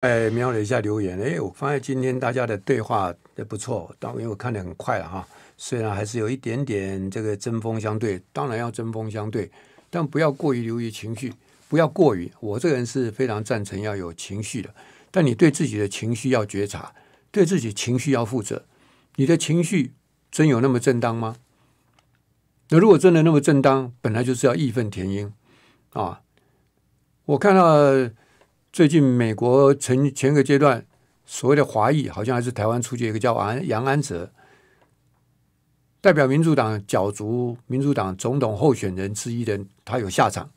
哎，瞄了一下留言，哎，我发现今天大家的对话也不错，当因为我看的很快了哈，虽然还是有一点点这个针锋相对，当然要针锋相对，但不要过于流于情绪，不要过于。我这个人是非常赞成要有情绪的，但你对自己的情绪要觉察，对自己情绪要负责。你的情绪真有那么正当吗？那如果真的那么正当，本来就是要义愤填膺啊！我看到。最近美国前前个阶段所谓的华裔，好像还是台湾出去一个叫安杨安泽，代表民主党角逐民主党总统候选人之一的，他有下场。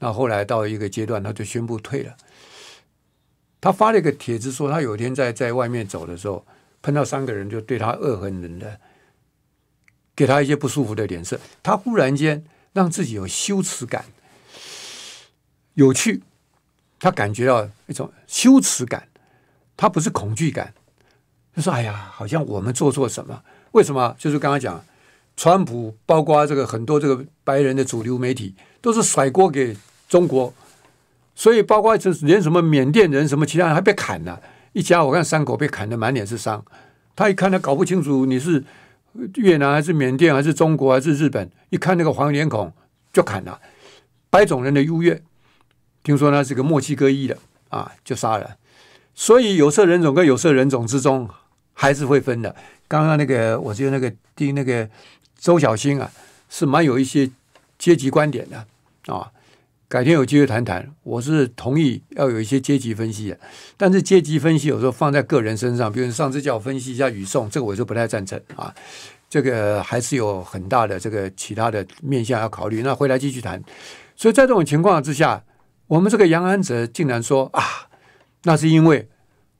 那后来到一个阶段，他就宣布退了。他发了一个帖子说，他有一天在在外面走的时候，碰到三个人就对他恶狠狠的，给他一些不舒服的脸色。他忽然间让自己有羞耻感，有趣。他感觉到一种羞耻感，他不是恐惧感，就说：“哎呀，好像我们做错什么？为什么？就是刚刚讲，川普包括这个很多这个白人的主流媒体都是甩锅给中国，所以包括就连什么缅甸人、什么其他人还被砍了，一家我看三口被砍的满脸是伤。他一看他搞不清楚你是越南还是缅甸还是中国还是日本，一看那个黄脸孔就砍了。白种人的优越。”听说他是个墨西哥裔的啊，就杀人。所以有色人种跟有色人种之中还是会分的。刚刚那个，我觉得那个第那个周小星啊，是蛮有一些阶级观点的啊。改天有机会谈谈，我是同意要有一些阶级分析的。但是阶级分析有时候放在个人身上，比如上次叫我分析一下雨颂，这个我就不太赞成啊。这个还是有很大的这个其他的面向要考虑。那回来继续谈。所以在这种情况之下。我们这个杨安泽竟然说啊，那是因为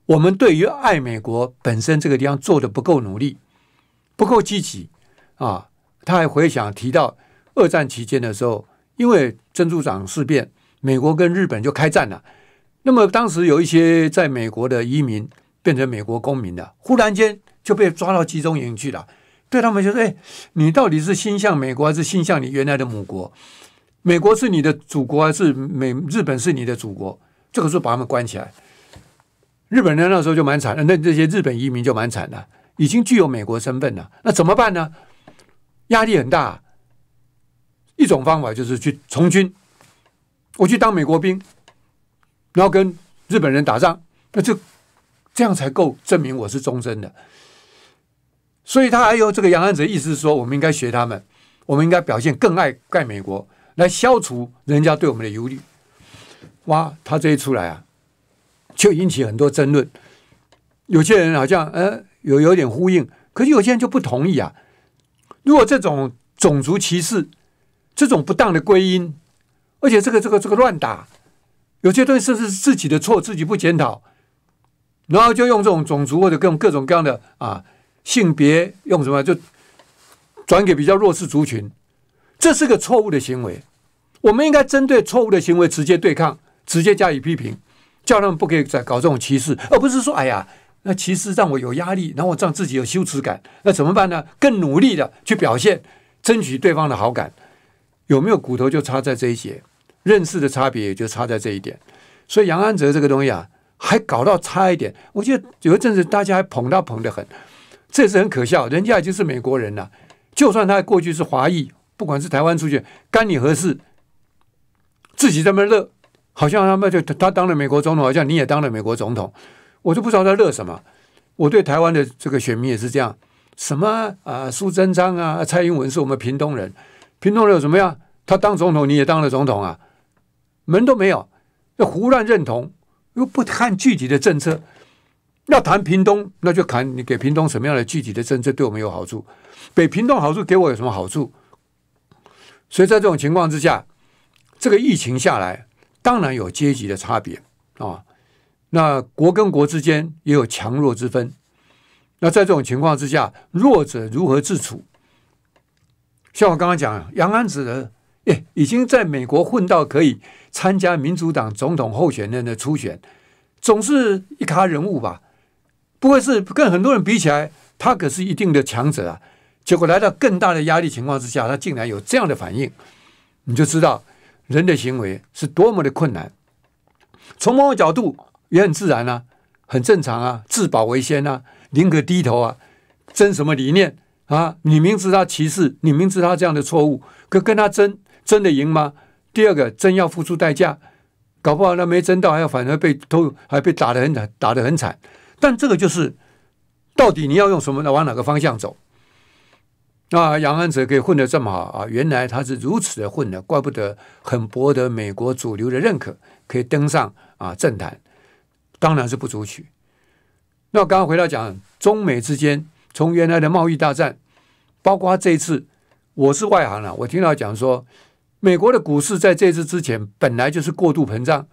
我们对于爱美国本身这个地方做的不够努力，不够积极啊。他还回想提到二战期间的时候，因为珍珠港事变，美国跟日本就开战了。那么当时有一些在美国的移民变成美国公民的，忽然间就被抓到集中营去了。对他们就说：“哎，你到底是心向美国还是心向你原来的母国？”美国是你的祖国还是美日本是你的祖国？这个时候把他们关起来，日本人那时候就蛮惨的，那这些日本移民就蛮惨的，已经具有美国身份了，那怎么办呢？压力很大。一种方法就是去从军，我去当美国兵，然后跟日本人打仗，那就这样才够证明我是终身的。所以他还有这个杨安泽意思是说，我们应该学他们，我们应该表现更爱盖美国。来消除人家对我们的忧虑，哇！他这一出来啊，就引起很多争论。有些人好像呃有有点呼应，可是有些人就不同意啊。如果这种种族歧视、这种不当的归因，而且这个这个这个乱打，有些东西甚至是自己的错，自己不检讨，然后就用这种种族或者各种各种各样的啊性别，用什么就转给比较弱势族群。这是个错误的行为，我们应该针对错误的行为直接对抗，直接加以批评，叫他们不可以再搞这种歧视，而不是说，哎呀，那歧视让我有压力，然后我让自己有羞耻感，那怎么办呢？更努力的去表现，争取对方的好感，有没有骨头就差在这一节，认识的差别也就差在这一点。所以杨安泽这个东西啊，还搞到差一点，我觉得有一阵子大家还捧他捧的很，这是很可笑，人家已经是美国人了，就算他过去是华裔。不管是台湾出去干你何事，自己在那乐，好像他们就他当了美国总统，好像你也当了美国总统，我就不知道他乐什么。我对台湾的这个选民也是这样，什么啊，苏贞昌啊，蔡英文是我们屏东人，屏东人有什么样？他当总统你也当了总统啊，门都没有，要胡乱认同又不看具体的政策。要谈屏东，那就谈你给屏东什么样的具体的政策对我们有好处。给屏东好处，给我有什么好处？所以在这种情况之下，这个疫情下来，当然有阶级的差别啊。那国跟国之间也有强弱之分。那在这种情况之下，弱者如何自处？像我刚刚讲，杨安子的，哎，已经在美国混到可以参加民主党总统候选人的初选，总是一咖人物吧？不会是跟很多人比起来，他可是一定的强者啊。结果来到更大的压力情况之下，他竟然有这样的反应，你就知道人的行为是多么的困难。从某个角度也很自然啊，很正常啊，自保为先啊，宁可低头啊，争什么理念啊？你明知他歧视，你明知他这样的错误，可跟他争，真的赢吗？第二个，真要付出代价，搞不好那没争到，还要反而被偷，还被打的很惨，打的很惨。但这个就是，到底你要用什么来往哪个方向走？那杨安泽可以混得这么好啊？原来他是如此的混的，怪不得很博得美国主流的认可，可以登上啊政坛，当然是不足取。那我刚刚回到讲中美之间，从原来的贸易大战，包括这一次，我是外行了，我听到讲说，美国的股市在这次之前本来就是过度膨胀，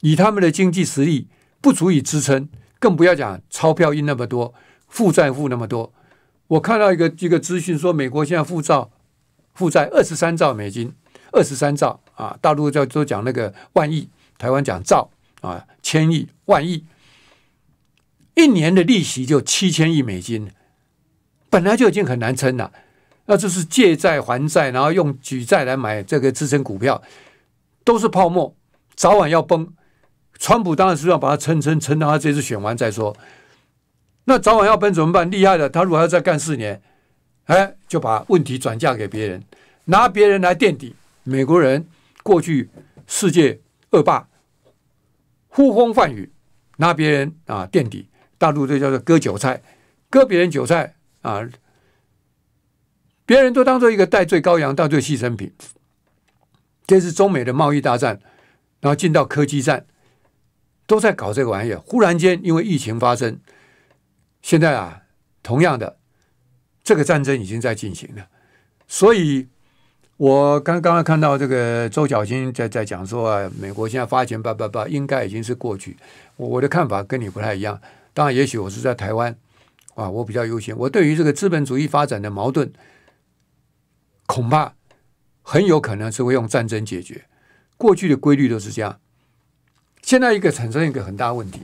以他们的经济实力不足以支撑，更不要讲钞票印那么多，负债负那么多。我看到一个一个资讯说，美国现在负债负债二十三兆美金，二十三兆啊，大陆叫都讲那个万亿，台湾讲兆啊，千亿万亿，一年的利息就七千亿美金，本来就已经很难撑了，那就是借债还债，然后用举债来买这个支撑股票，都是泡沫，早晚要崩。川普当然是要把它撑撑撑到他这次选完再说。那早晚要崩怎么办？厉害的，他如果还要再干四年，哎，就把问题转嫁给别人，拿别人来垫底。美国人过去世界恶霸，呼风唤雨，拿别人啊垫底，大陆就叫做割韭菜，割别人韭菜啊，别人都当做一个带罪羔羊、带罪牺牲品。这是中美的贸易大战，然后进到科技战，都在搞这个玩意儿。忽然间，因为疫情发生。现在啊，同样的，这个战争已经在进行了，所以，我刚刚看到这个周小军在在讲说啊，美国现在发钱叭叭叭，应该已经是过去。我的看法跟你不太一样，当然，也许我是在台湾，啊，我比较优先。我对于这个资本主义发展的矛盾，恐怕很有可能是会用战争解决，过去的规律都是这样。现在一个产生一个很大问题。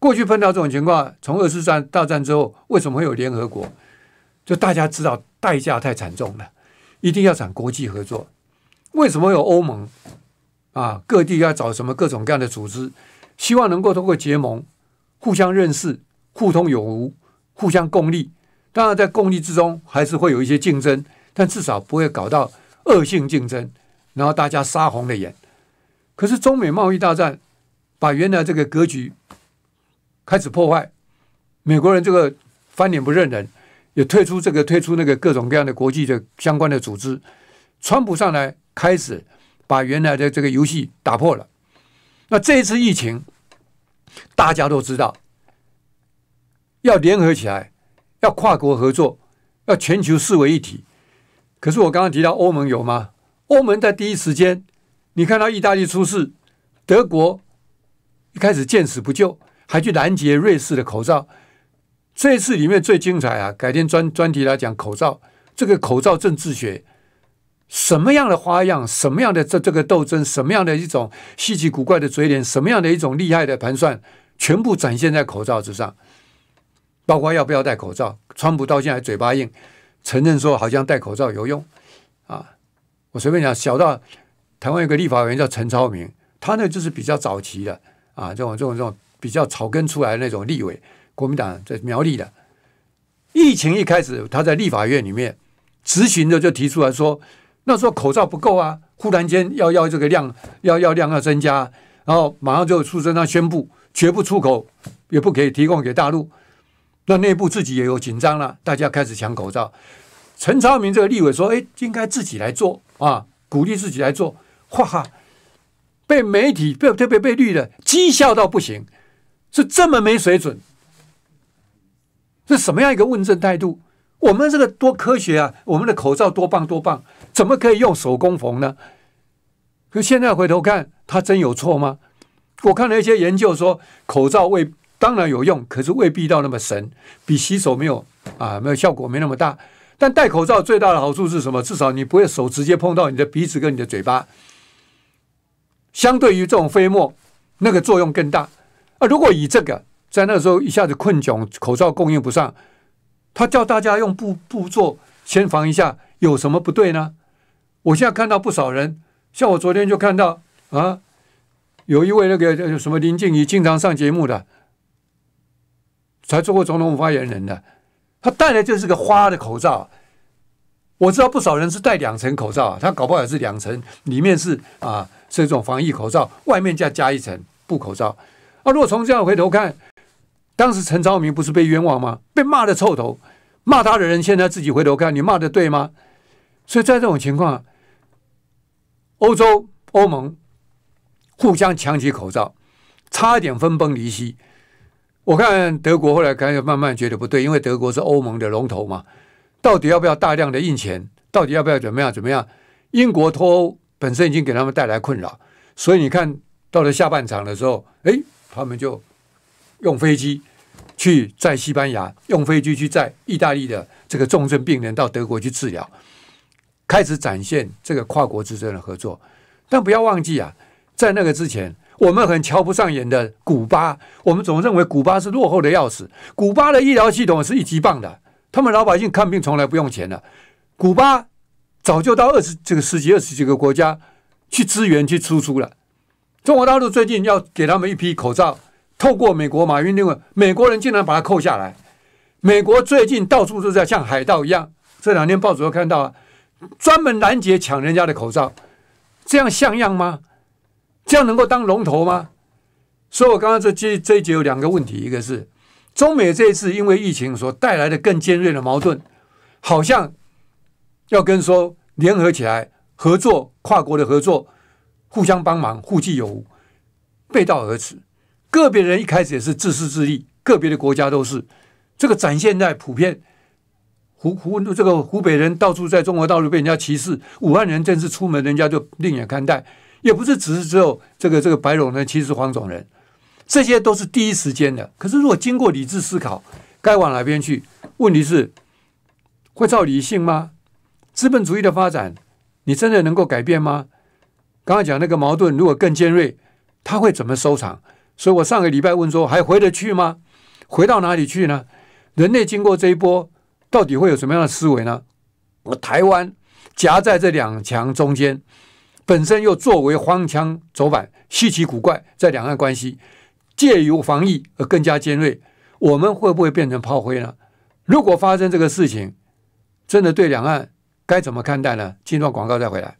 过去碰到这种情况，从二次战大战之后，为什么会有联合国？就大家知道代价太惨重了，一定要讲国际合作。为什么有欧盟？啊，各地要找什么各种各样的组织，希望能够通过结盟，互相认识、互通有无、互相共利。当然，在共利之中还是会有一些竞争，但至少不会搞到恶性竞争，然后大家杀红了眼。可是中美贸易大战，把原来这个格局。开始破坏，美国人这个翻脸不认人，也退出这个，退出那个各种各样的国际的相关的组织。川普上来开始把原来的这个游戏打破了。那这一次疫情，大家都知道要联合起来，要跨国合作，要全球视为一体。可是我刚刚提到欧盟有吗？欧盟在第一时间，你看到意大利出事，德国一开始见死不救。还去拦截瑞士的口罩，这次里面最精彩啊！改天专专题来讲口罩，这个口罩政治学，什么样的花样，什么样的这这个斗争，什么样的一种稀奇古怪的嘴脸，什么样的一种厉害的盘算，全部展现在口罩之上。包括要不要戴口罩，川普到现在嘴巴硬，承认说好像戴口罩有用啊！我随便讲，小到台湾有个立法委员叫陈超明，他呢就是比较早期的啊，这种这种这种。比较草根出来的那种立委，国民党在苗栗的疫情一开始，他在立法院里面执行的就提出来说，那时候口罩不够啊，忽然间要要这个量要要量要增加，然后马上就出声宣布绝不出口，也不可以提供给大陆。那内部自己也有紧张了，大家开始抢口罩。陈超明这个立委说：“哎，应该自己来做啊，鼓励自己来做。”哈哈，被媒体被特别被绿的讥笑到不行。是这么没水准，是什么样一个问政态度？我们这个多科学啊！我们的口罩多棒多棒，怎么可以用手工缝呢？可现在回头看，他真有错吗？我看了一些研究，说口罩未当然有用，可是未必到那么神，比洗手没有啊，没有效果，没那么大。但戴口罩最大的好处是什么？至少你不会手直接碰到你的鼻子跟你的嘴巴。相对于这种飞沫，那个作用更大。啊！如果以这个在那时候一下子困窘，口罩供应不上，他叫大家用布布做先防一下，有什么不对呢？我现在看到不少人，像我昨天就看到啊，有一位那个什么林静怡，经常上节目的，才做过总统发言人的，他戴的就是个花的口罩。我知道不少人是戴两层口罩，他搞不好也是两层，里面是啊是一种防疫口罩，外面再加一层布口罩。啊！如果从这样回头看，当时陈昭明不是被冤枉吗？被骂的臭头，骂他的人现在自己回头看，你骂的对吗？所以在这种情况，欧洲欧盟互相抢起口罩，差一点分崩离析。我看德国后来开始慢慢觉得不对，因为德国是欧盟的龙头嘛，到底要不要大量的印钱？到底要不要怎么样？怎么样？英国脱欧本身已经给他们带来困扰，所以你看到了下半场的时候，哎。他们就用飞机去载西班牙，用飞机去载意大利的这个重症病人到德国去治疗，开始展现这个跨国之间的合作。但不要忘记啊，在那个之前，我们很瞧不上眼的古巴，我们总认为古巴是落后的要死。古巴的医疗系统是一级棒的，他们老百姓看病从来不用钱的。古巴早就到二十这个世纪二十几个国家去支援去输出了。中国大陆最近要给他们一批口罩，透过美国马云认为美国人竟然把它扣下来。美国最近到处都在像海盗一样，这两天报纸都看到啊，专门拦截抢人家的口罩，这样像样吗？这样能够当龙头吗？所以，我刚刚这这这一节有两个问题，一个是中美这一次因为疫情所带来的更尖锐的矛盾，好像要跟说联合起来合作，跨国的合作。互相帮忙，互济有无，背道而驰。个别人一开始也是自私自利，个别的国家都是。这个展现在普遍，湖湖这个湖北人到处在中国道路被人家歧视，武汉人正式出门人家就另眼看待。也不是只是只有这个这个白种人歧视黄种人，这些都是第一时间的。可是如果经过理智思考，该往哪边去？问题是，会照理性吗？资本主义的发展，你真的能够改变吗？刚刚讲那个矛盾，如果更尖锐，他会怎么收场？所以我上个礼拜问说，还回得去吗？回到哪里去呢？人类经过这一波，到底会有什么样的思维呢？我台湾夹在这两强中间，本身又作为荒腔走板、稀奇古怪，在两岸关系借由防疫而更加尖锐，我们会不会变成炮灰呢？如果发生这个事情，真的对两岸该怎么看待呢？进段广告再回来。